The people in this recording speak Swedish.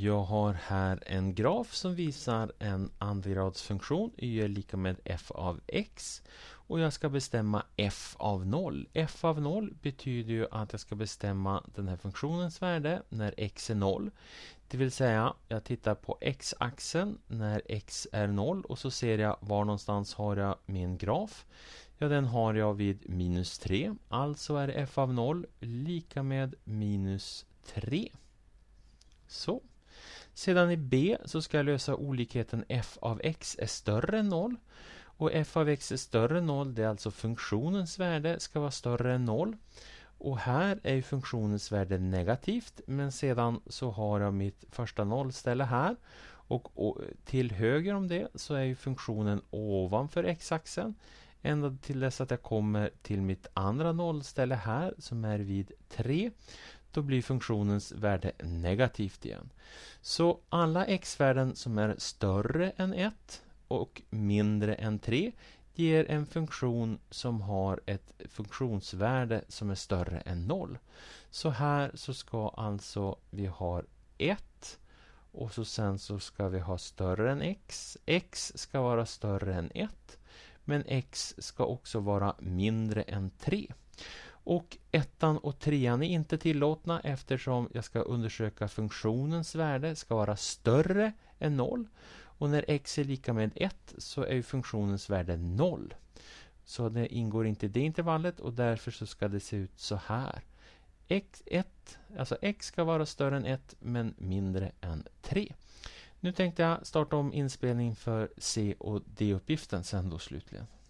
Jag har här en graf som visar en anviradsfunktion, y är lika med f av x. Och jag ska bestämma f av 0. f av 0 betyder ju att jag ska bestämma den här funktionens värde när x är 0. Det vill säga, jag tittar på x-axeln när x är 0 och så ser jag var någonstans har jag min graf. Ja, den har jag vid minus 3. Alltså är f av 0 lika med minus 3. Så. Sedan i B så ska jag lösa olikheten f av x är större än 0. Och f av x är större än 0, det är alltså funktionens värde, ska vara större än 0. Och här är funktionens värde negativt, men sedan så har jag mitt första nollställe här. Och till höger om det så är funktionen ovanför x-axeln. Ända till dess att jag kommer till mitt andra nollställe här som är vid 3 då blir funktionens värde negativt igen. Så alla x-värden som är större än 1 och mindre än 3 ger en funktion som har ett funktionsvärde som är större än 0. Så här så ska alltså vi ha 1 och så sen så ska vi ha större än x. x ska vara större än 1 men x ska också vara mindre än 3. Och ettan och trean är inte tillåtna eftersom jag ska undersöka funktionens värde ska vara större än 0. Och när x är lika med 1 så är funktionens värde 0. Så det ingår inte i det intervallet och därför så ska det se ut så här. x1, alltså x ska vara större än 1 men mindre än 3. Nu tänkte jag starta om inspelning för C och D-uppgiften sen då slutligen.